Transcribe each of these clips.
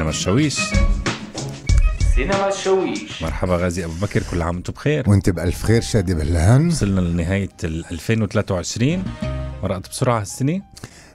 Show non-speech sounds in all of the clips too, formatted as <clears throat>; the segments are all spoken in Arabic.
سينما الشويش سينما الشويش مرحبا غازي ابو بكر كل عام وانتم بخير وانت بالف خير شادي بلهان وصلنا لنهايه 2023 مرقت بسرعه هالسنه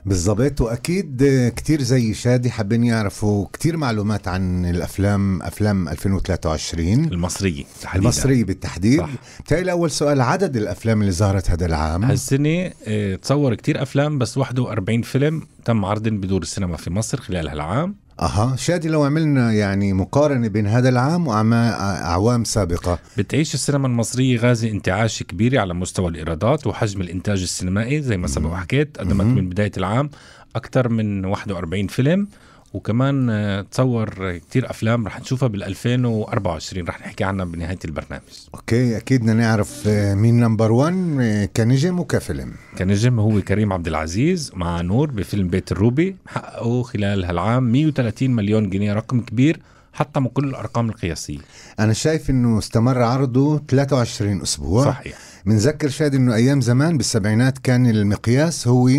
بالضبط واكيد كتير زي شادي حابين يعرفوا كتير معلومات عن الافلام افلام 2023 المصريه تحديدا المصريه بالتحديد بتهيألي اول سؤال عدد الافلام اللي ظهرت هذا العام هالسنه آه، تصور كتير افلام بس 41 فيلم تم عرضهم بدور السينما في مصر خلال هالعام اها شادي لو عملنا يعني مقارنه بين هذا العام واعوام سابقه بتعيش السينما المصريه غازي انتعاش كبير على مستوى الايرادات وحجم الانتاج السينمائي زي ما سبق وحكيت قدمت من بدايه العام اكثر من 41 فيلم وكمان تصور كتير افلام رح نشوفها بال 2024 رح نحكي عنها بنهايه البرنامج اوكي اكيد بدنا نعرف آه، مين نمبر 1 آه، كنجم وكفيلم كنجم هو كريم عبد العزيز مع نور بفيلم بيت الروبي حققوا خلال هالعام 130 مليون جنيه رقم كبير حتى من كل الارقام القياسيه انا شايف انه استمر عرضه 23 اسبوع صحيح بنذكر شادي انه ايام زمان بالسبعينات كان المقياس هو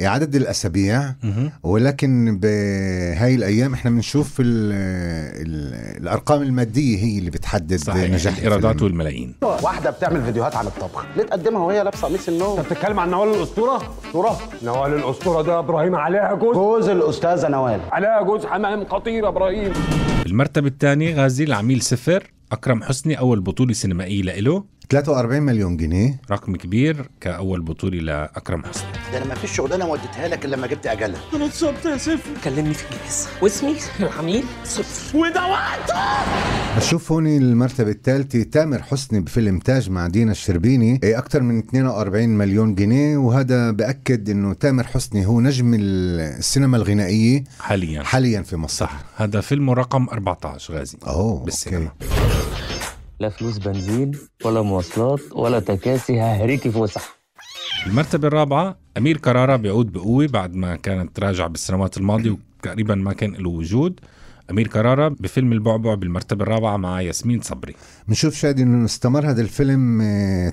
عدد الاسابيع ولكن بهاي الايام احنا بنشوف الارقام الماديه هي اللي بتحدد صحيح. يعني نجاح الايرادات والملايين واحده بتعمل فيديوهات عن الطبخ ليه تقدمها وهي لابسه قميص النوم انت بتتكلم عن نوال الاسطوره اسطوره نوال الاسطوره ده ابراهيم عليها جوز جوز الاستاذه نوال عليها جوز حمام خطير ابراهيم المرتبه الثانيه غازي العميل صفر اكرم حسني اول بطوله سينمائيه له 43 مليون جنيه رقم كبير كاول بطوله لاكرم حسني ده انا ما فيش شغلانه ما وديتها لك الا لما جبت اجلها انا اتصبت يا سيف كلمني في الجهاز واسمي العميل صفر وده وقته هون المرتبة الثالثة تامر حسني بفيلم تاج مع دينا الشربيني إيه، أكثر من 42 مليون جنيه وهذا بأكد إنه تامر حسني هو نجم السينما الغنائية حاليا حاليا في مصر صح هذا فيلمه رقم 14 غازي أوه بالسينما أوكي. لا فلوس بنزين ولا مواصلات ولا تكاسي ههريكي فسح المرتبة الرابعة أمير كرارة بيعود بقوة بعد ما كانت تراجع بالسنوات الماضية وتقريبا ما كان له وجود أمير كرارة بفيلم البعبع بالمرتبة الرابعة مع ياسمين صبري بنشوف شادي أنه استمر هذا الفيلم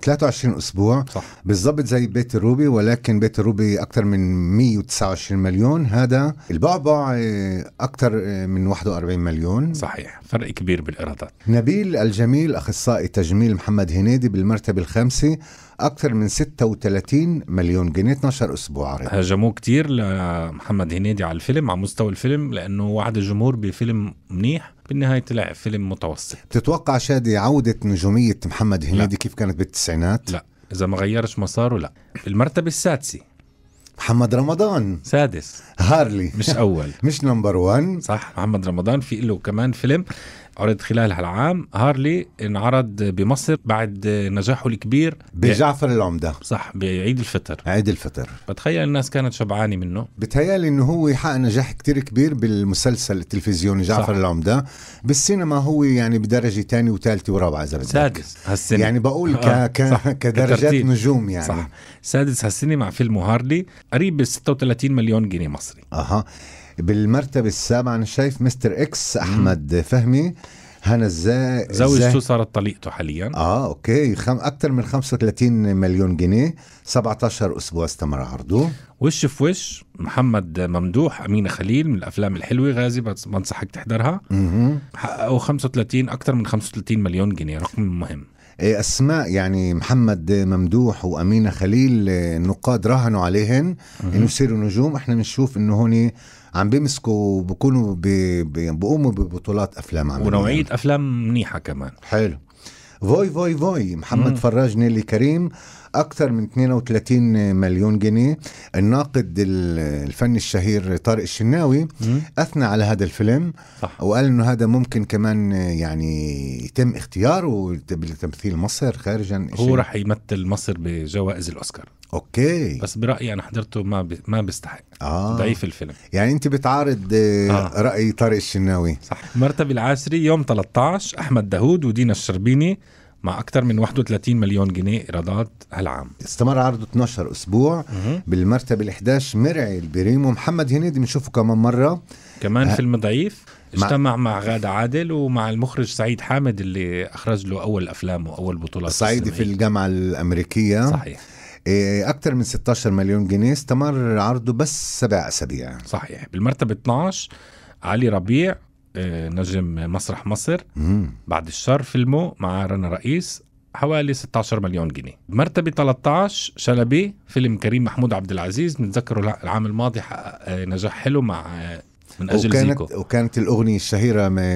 23 آه، أسبوع صح بالضبط زي بيت الروبي ولكن بيت الروبي أكثر من 129 مليون هذا البعبع آه، أكثر آه، من 41 مليون صحيح فرق كبير بالإيرادات نبيل الجميل أخصائي تجميل محمد هنيدي بالمرتبة الخامسة أكثر من 36 مليون جنيه 12 أسبوع عرض هاجموه كتير لمحمد هنيدي على الفيلم على مستوى الفيلم لأنه وعد الجمهور بفيلم فيلم منيح بالنهايه طلع فيلم متوسط تتوقع شادي عوده نجوميه محمد هنيدي كيف كانت بالتسعينات لا اذا ما غيرش مساره لا المرتبه السادسه محمد رمضان سادس هارلي مش اول <laughs> مش نمبر 1 صح محمد رمضان في له كمان فيلم عرض خلال هالعام هارلي انعرض بمصر بعد نجاحه الكبير بجعفر العمدة صح بعيد الفطر عيد الفطر بتخيل الناس كانت شبعانة منه بتهيألي انه هو حقق نجاح كتير كبير بالمسلسل التلفزيوني جعفر صح. العمدة بالسينما هو يعني بدرجة تاني وثالثة ورابعة إذا بدك سادس هالسنة يعني بقول <laughs> آه، ك... ك... كدرجات كترتيب. نجوم يعني صح سادس هالسنة مع فيلم هارلي قريب 36 مليون جنيه مصري اها بالمرتبة السابعة أنا شايف مستر إكس أحمد مم. فهمي هنا ازاي زوجته صارت طليقته حاليا اه اوكي خم... اكثر من 35 مليون جنيه 17 اسبوع استمر عرضه وش في وش محمد ممدوح أمينة خليل من الأفلام الحلوة غازي بنصحك تحضرها حققوا 35 أكثر من 35 مليون جنيه رقم مهم إيه، اسماء يعني محمد ممدوح وامينه خليل النقاد آه، راهنوا عليهن انه يصيروا نجوم احنا بنشوف انه هون عم بيمسكوا بكونوا بيقوموا ببطولات افلام عم ونوعيه افلام منيحه كمان حلو فوي فوي فوي محمد مم. فراج نيلي كريم أكثر من 32 مليون جنيه الناقد الفني الشهير طارق الشناوي مم. أثنى على هذا الفيلم صح. وقال أنه هذا ممكن كمان يعني يتم اختياره لتمثيل مصر خارجا هو راح يمثل مصر بجوائز الأوسكار اوكي بس برايي انا حضرته ما بي ما بيستحق آه. ضعيف الفيلم يعني انت بتعارض آه. آه. راي طارق الشناوي صح المرتبه العاشره يوم 13 احمد داوود ودينا الشربيني مع أكثر من 31 مليون جنيه إيرادات هالعام استمر عرضه 12 أسبوع بالمرتبة ال11 مرعي البريمو محمد هنيدي بنشوفه كمان مرة كمان أه. فيلم ضعيف اجتمع مع, مع غادة عادل ومع المخرج سعيد حامد اللي أخرج له أول أفلامه وأول بطولات صعيدي في الجامعة الأمريكية صحيح إيه، أكثر من 16 مليون جنيه استمر عرضه بس سبع أسابيع صحيح بالمرتبة 12 علي ربيع آه، نجم مسرح مصر بعد الشر فيلمه مع رنا رئيس حوالي 16 مليون جنيه مرتبة 13 شلبي فيلم كريم محمود عبد العزيز بنتذكره العام الماضي حقق آه، نجاح حلو مع آه، من اجل وكانت زيكو وكانت الاغنيه الشهيره ما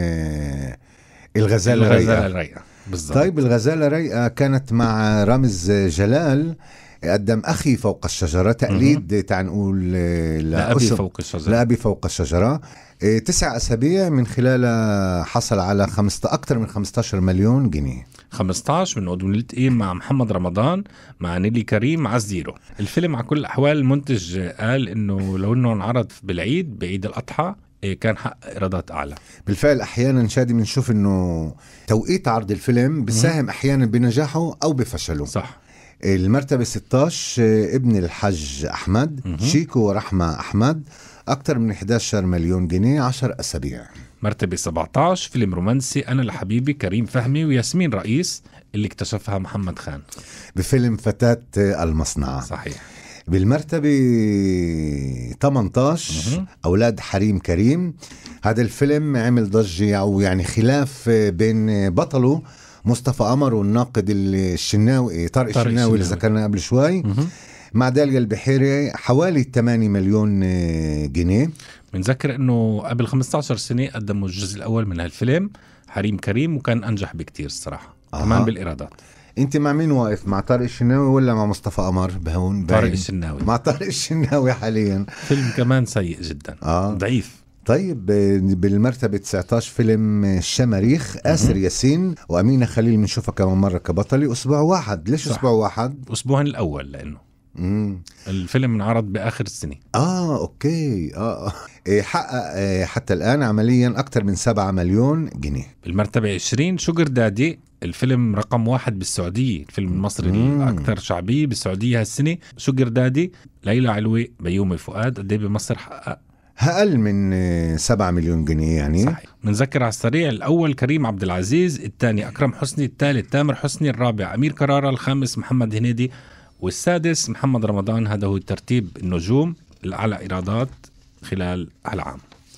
الغزاله الغزاله الرايقه بالظبط طيب الغزاله رايقه كانت مع رامز جلال قدم أخي فوق الشجرة تقليد تاع نقول آه، لأبي فوق الشجرة لأبي فوق الشجرة آه، تسع أسابيع من خلالها حصل على خمسة أكثر من 15 مليون جنيه 15 بنقعد ونلتقي مع محمد رمضان مع نيلي كريم على الزيرو الفيلم على كل الأحوال المنتج قال إنه لو إنه انعرض بالعيد بعيد الأضحى آه، كان حق ايرادات اعلى بالفعل احيانا شادي بنشوف انه توقيت عرض الفيلم بيساهم احيانا بنجاحه او بفشله صح المرتبة 16 آه، ابن الحج أحمد شيكو ورحمة أحمد أكثر من 11 مليون جنيه 10 أسابيع مرتبة 17 فيلم رومانسي أنا لحبيبي كريم فهمي وياسمين رئيس اللي اكتشفها محمد خان بفيلم فتاة آه، المصنعة صحيح بالمرتبة 18 مه. أولاد حريم كريم هذا الفيلم عمل ضجة أو يعني خلاف آه، بين بطله مصطفى قمر والناقد الشناوي طارق الشناوي اللي ذكرناه قبل شوي مع داليا البحيري حوالي 8 مليون آه، جنيه بنذكر انه قبل 15 سنه قدموا الجزء الاول من هالفيلم حريم كريم وكان انجح بكتير الصراحه آه. كمان بالايرادات انت مع مين واقف مع طارق الشناوي ولا مع مصطفى قمر بهون طارق الشناوي مع طارق الشناوي حاليا فيلم كمان سيء جدا آه. ضعيف طيب بالمرتبة 19 فيلم الشماريخ آسر ياسين وأمينة خليل بنشوفها كمان مرة كبطلة أسبوع واحد ليش صح. أسبوع واحد؟ أسبوع الأول لأنه مم. الفيلم انعرض باخر السنه اه اوكي اه, آه. إيه، حقق إيه، حتى الان عمليا اكثر من 7 مليون جنيه بالمرتبه 20 شوجر دادي الفيلم رقم واحد بالسعوديه الفيلم المصري الاكثر شعبيه بالسعوديه هالسنه شوجر دادي ليلى علوي بيومي فؤاد قد إيه بمصر حقق اقل من 7 آه، مليون جنيه يعني صحيح بنذكر على السريع الاول كريم عبد العزيز الثاني اكرم حسني الثالث تامر حسني الرابع امير كرارة الخامس محمد هنيدي والسادس محمد رمضان هذا هو ترتيب النجوم على ايرادات خلال هالعام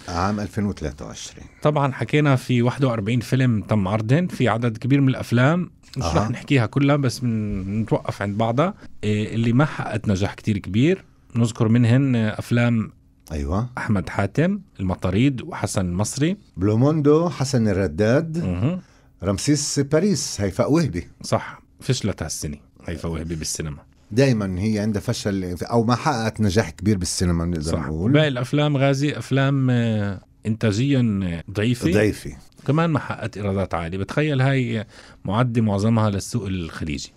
عام 2023 طبعا حكينا في 41 فيلم تم عرضهم في عدد كبير من الافلام مش آه. رح نحكيها كلها بس نتوقف عند بعضها إيه، اللي ما حققت نجاح كتير كبير نذكر منهن آه، افلام ايوه احمد حاتم المطاريد وحسن المصري بلوموندو حسن الرداد رمسيس باريس هيفاء وهبي صح فشلت هالسنه هيفاء وهبي بالسينما دائما هي عندها فشل او ما حققت نجاح كبير بالسينما بنقدر نقول باقي الافلام غازي افلام آه، انتاجيا آه، ضعيفه ضعيفه كمان ما حققت ايرادات عاليه بتخيل هاي آه، معدي معظمها للسوق الخليجي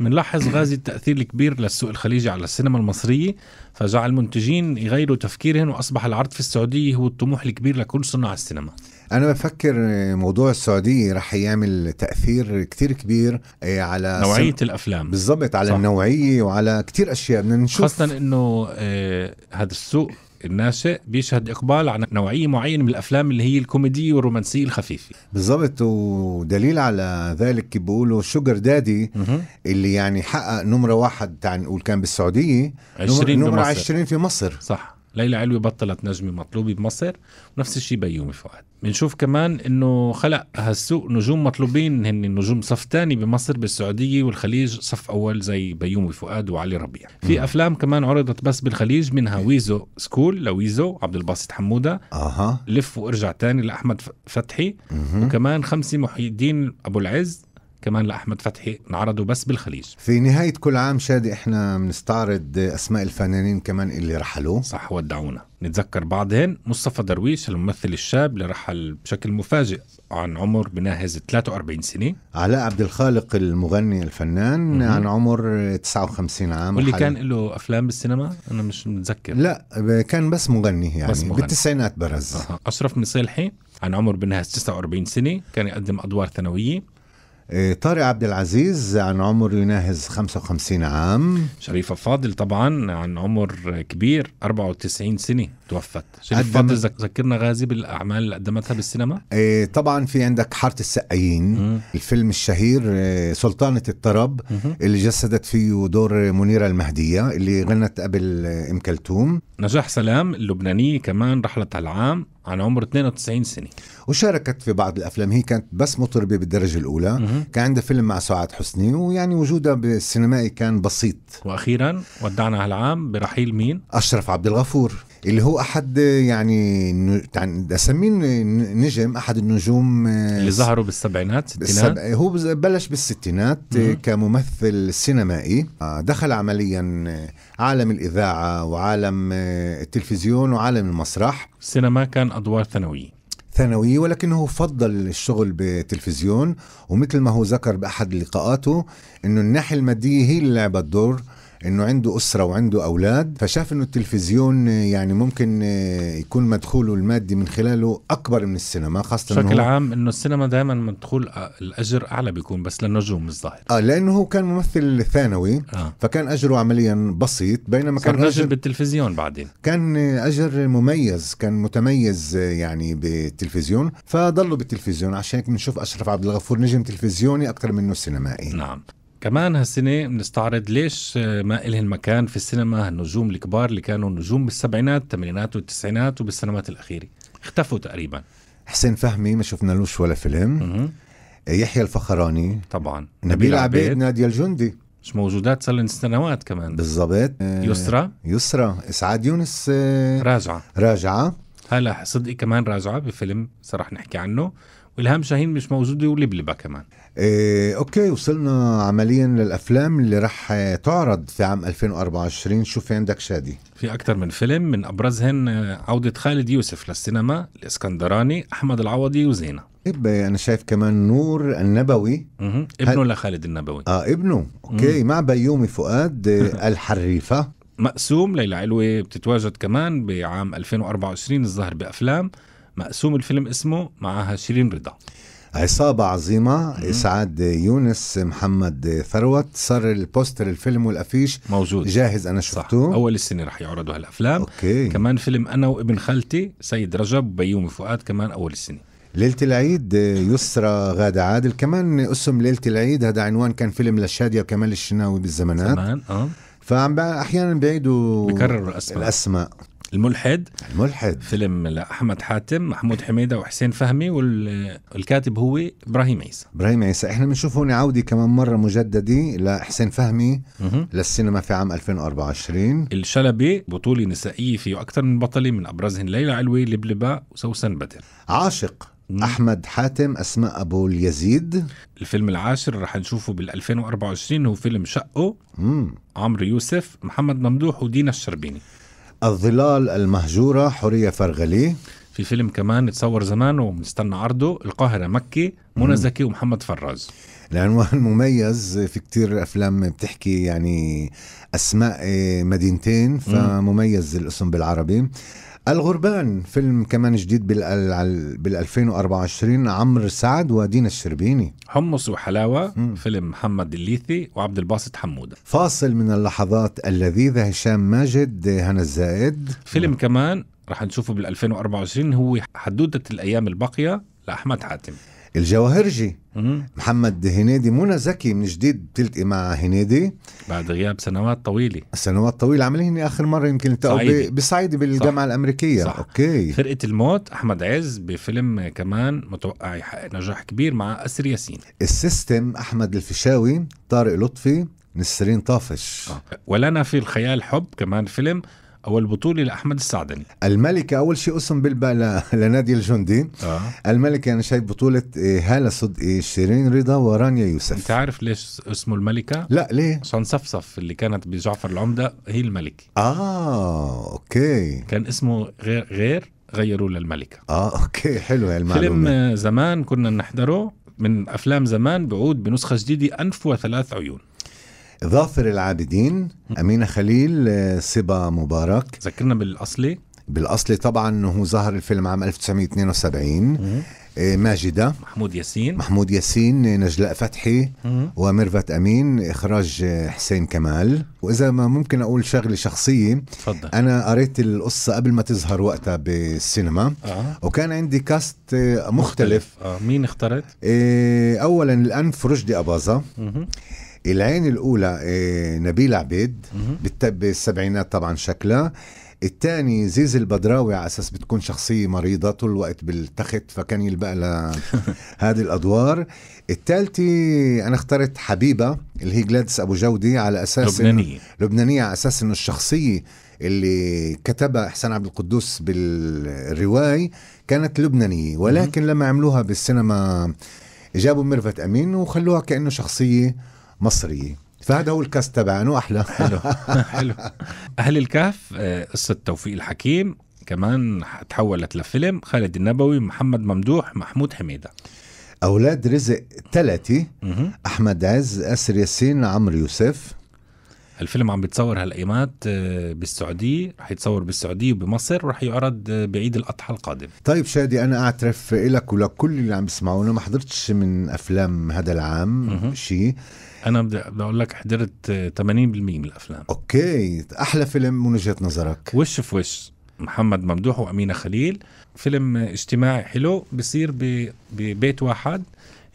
بنلاحظ آه، <clears throat> غازي التاثير الكبير للسوق الخليجي على السينما المصريه فجعل المنتجين يغيروا تفكيرهم واصبح العرض في السعوديه هو الطموح الكبير لكل صناع السينما انا بفكر موضوع السعوديه رح يعمل تاثير كتير كبير آه، على نوعيه سن... الافلام بالضبط على صح. النوعيه وعلى كتير اشياء بدنا نشوف خاصه انه آه هذا السوق الناشئ بيشهد اقبال على نوعيه معينه من الافلام اللي هي الكوميدي والرومانسيه الخفيفه بالضبط ودليل على ذلك بيقولوا شوجر دادي مه. اللي يعني حقق نمره واحد تعال نقول كان بالسعوديه 20 نمره, نمرة 20 في مصر صح ليلى علوي بطلت نجمه مطلوبه بمصر ونفس الشيء بيومي فؤاد بنشوف كمان انه خلق هالسوق نجوم مطلوبين هن نجوم صف ثاني بمصر بالسعوديه والخليج صف اول زي بيومي فؤاد وعلي ربيع في افلام كمان عرضت بس بالخليج منها ويزو سكول لويزو عبد الباسط حموده اها لف وارجع تاني لاحمد فتحي مم. وكمان خمسه محي الدين ابو العز كمان لاحمد فتحي انعرضوا بس بالخليج في نهايه كل عام شادي احنا بنستعرض اسماء الفنانين كمان اللي رحلوا صح ودعونا نتذكر بعضهن مصطفى درويش الممثل الشاب اللي رحل بشكل مفاجئ عن عمر بناهز 43 سنه علاء عبد الخالق المغني الفنان م-م. عن عمر 59 عام واللي كان له افلام بالسينما انا مش متذكر لا كان بس مغني يعني بس مغني. بالتسعينات برز أه. اشرف مصيلحي عن عمر بناهز 49 سنه كان يقدم ادوار ثانويه آه، طارق عبد العزيز عن عمر يناهز 55 عام شريفة فاضل طبعا عن عمر كبير 94 سنة توفت شريفة أدم... فاضل ذكرنا غازي بالأعمال اللي قدمتها بالسينما إيه طبعا في عندك حارة السقايين الفيلم الشهير آه، سلطانة الطرب اللي جسدت فيه دور منيرة المهدية اللي غنت قبل آه، أم كلثوم نجاح سلام اللبنانية كمان رحلت على العام عن عمر 92 سنة وشاركت في بعض الأفلام هي كانت بس مطربة بالدرجة الأولى مه. كان عندها فيلم مع سعاد حسني ويعني وجودها بالسينمائي كان بسيط وأخيرا ودعنا هالعام برحيل مين؟ أشرف عبد الغفور اللي هو احد يعني اسميه نجم احد النجوم آه، اللي ظهروا بالسبعينات السبع هو بلش بالستينات آه، مم. كممثل سينمائي آه، دخل عمليا عالم الاذاعه وعالم التلفزيون وعالم المسرح السينما كان ادوار ثانويه ثانوية ولكنه فضل الشغل بالتلفزيون ومثل ما هو ذكر بأحد لقاءاته أنه الناحية المادية هي اللي لعبت دور انه عنده اسره وعنده اولاد فشاف انه التلفزيون آه، يعني ممكن آه، يكون مدخوله المادي من خلاله اكبر من السينما خاصه بشكل عام انه السينما دائما مدخول آه، الاجر اعلى بيكون بس للنجوم الظاهر اه لانه هو كان ممثل ثانوي آه. فكان اجره عمليا بسيط بينما كان نجم بالتلفزيون بعدين كان اجر مميز كان متميز يعني بالتلفزيون فضلوا بالتلفزيون عشان هيك بنشوف اشرف عبد الغفور نجم تلفزيوني اكثر منه سينمائي نعم كمان هالسنة بنستعرض ليش آه، ما إلهن مكان في السينما هالنجوم الكبار اللي كانوا نجوم بالسبعينات الثمانينات والتسعينات وبالسنوات الأخيرة اختفوا تقريبا حسين فهمي ما شفنا لهش ولا فيلم آه، يحيى الفخراني طبعا نبيل عبيد نادية الجندي مش موجودات صار لهم سنوات كمان بالضبط يسرى آه، يسرى اسعاد يونس راجعه راجعه هلا صدقي كمان راجعه بفيلم صراحة نحكي عنه والهام شاهين مش موجود ولبلبه كمان إيه اوكي وصلنا عمليا للافلام اللي راح تعرض في عام 2024 شو في عندك شادي في اكثر من فيلم من ابرزهن آه، عوده خالد يوسف للسينما الاسكندراني احمد العوضي وزينه انا شايف كمان نور النبوي ابنه هل... لخالد النبوي اه ابنه اوكي مه. مع بيومي فؤاد آه، <laughs> الحريفه مقسوم ليلى علوي بتتواجد كمان بعام 2024 الظهر بافلام مقسوم الفيلم اسمه معها شيرين رضا عصابة عظيمة إسعاد يونس محمد ثروت صار البوستر الفيلم والأفيش موجود جاهز أنا شفته صح. أول السنة رح يعرضوا هالأفلام أوكي. كمان فيلم أنا وابن خالتي سيد رجب بيومي فؤاد كمان أول السنة ليلة العيد يسرى غادة عادل كمان اسم ليلة العيد هذا عنوان كان فيلم للشادية وكمال الشناوي بالزمانات زمان اه فعم احيانا بيعيدوا بكرروا الاسماء الاسماء الملحد الملحد فيلم لاحمد حاتم محمود حميده وحسين فهمي والكاتب هو ابراهيم عيسى ابراهيم عيسى احنا بنشوف هون عوده كمان مره مجدده لحسين فهمي مه. للسينما في عام 2024 الشلبي بطوله نسائيه فيه اكثر من بطله من ابرزهن ليلى علوي لبلبة وسوسن بدر عاشق مم. احمد حاتم اسماء ابو اليزيد الفيلم العاشر رح نشوفه بال 2024 هو فيلم شقه عمرو يوسف محمد ممدوح ودينا الشربيني الظلال المهجورة حورية فرغلي في فيلم كمان اتصور زمان ومستنى عرضه القاهرة مكي منى زكي ومحمد فراز العنوان مميز في كتير أفلام بتحكي يعني أسماء مدينتين فمميز الاسم بالعربي الغربان فيلم كمان جديد بال 2024 عمرو سعد ودينا الشربيني حمص وحلاوه مم. فيلم محمد الليثي وعبد الباسط حموده فاصل من اللحظات اللذيذه هشام ماجد هنا الزايد فيلم مم. كمان رح نشوفه بال 2024 هو حدوده الايام الباقيه لاحمد حاتم الجواهرجي محمد هنيدي منى زكي من جديد بتلتقي مع هنيدي بعد غياب سنوات طويله سنوات طويله عاملين اخر مره يمكن التقوا بصعيدي بالجامعه صح. الامريكيه صح. اوكي فرقه الموت احمد عز بفيلم كمان متوقع يحقق نجاح كبير مع اسر ياسين السيستم احمد الفيشاوي طارق لطفي نسرين طافش آه. ولنا في الخيال حب كمان فيلم أو البطولة لأحمد السعدني الملكة أول شيء أسم بالباء <laughs> لنادي الجندي آه. الملكة أنا شايف بطولة إيه، هالة صدقي إيه، شيرين رضا ورانيا يوسف أنت عارف ليش اسمه الملكة؟ لا ليه؟ عشان صفصف اللي كانت بجعفر العمدة هي الملكة آه أوكي كان اسمه غير غير غيروا للملكة آه أوكي حلو هالمعلومة فيلم آه، زمان كنا نحضره من أفلام زمان بعود بنسخة جديدة أنف وثلاث عيون ظافر العابدين أمينة خليل آه، سبا مبارك ذكرنا بالأصلي بالأصلي طبعا هو ظهر الفيلم عام 1972 آه، ماجدة محمود ياسين محمود ياسين آه، نجلاء فتحي وميرفت أمين إخراج حسين كمال وإذا ما ممكن أقول شغلة شخصية تفضل. أنا قريت القصة قبل ما تظهر وقتها بالسينما آه. وكان عندي كاست مختلف, مختلف. آه. مين اخترت؟ أولا الأنف رشدي أباظة العين الاولى آه، نبيل عبيد بالسبعينات طبعا شكلها الثاني زيز البدراوي على اساس بتكون شخصيه مريضه طول الوقت بالتخت فكان يلبق لها <laughs> هذه الادوار الثالثه انا اخترت حبيبه اللي هي جلادس ابو جودي على اساس لبنانيه لبنانيه على اساس انه الشخصيه اللي كتبها احسان عبد القدوس بالروايه كانت لبنانيه ولكن لما عملوها بالسينما جابوا ميرفت امين وخلوها كانه شخصيه مصريه فهذا هو الكاس تبعنا احلى حلو حلو اهل الكهف قصه آه، توفيق الحكيم كمان تحولت لفيلم خالد النبوي محمد ممدوح محمود حميده اولاد رزق ثلاثه احمد عز اسر ياسين عمرو يوسف الفيلم عم بيتصور هالايامات آه، بالسعوديه رح يتصور بالسعوديه وبمصر ورح يعرض آه، بعيد الاضحى القادم طيب شادي انا اعترف لك ولكل اللي عم بيسمعونا ما حضرتش من افلام هذا العام شيء انا بدي اقول لك حضرت 80% من الافلام اوكي احلى فيلم من وجهه نظرك وش في وش محمد ممدوح وامينه خليل فيلم اجتماعي حلو بصير ببيت واحد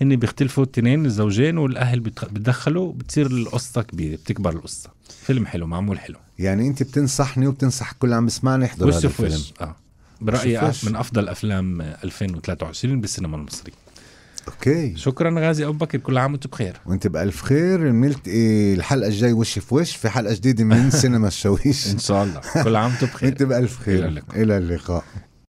هن بيختلفوا التنين الزوجين والاهل بتدخلوا بتصير القصه كبيره بتكبر القصه فيلم حلو معمول حلو يعني انت بتنصحني وبتنصح كل اللي عم يسمعني يحضر هذا الفيلم وش اه برايي من افضل افلام 2023 بالسينما المصريه اوكي شكرا غازي ابو بكر كل عام وانتم بخير وانت بالف خير إيه الحلقه الجاي وش في وش في حلقه جديده من سينما الشويش <laughs> ان شاء الله كل عام وانتم بخير انت بالف خير الى اللقاء, إلى اللقاء.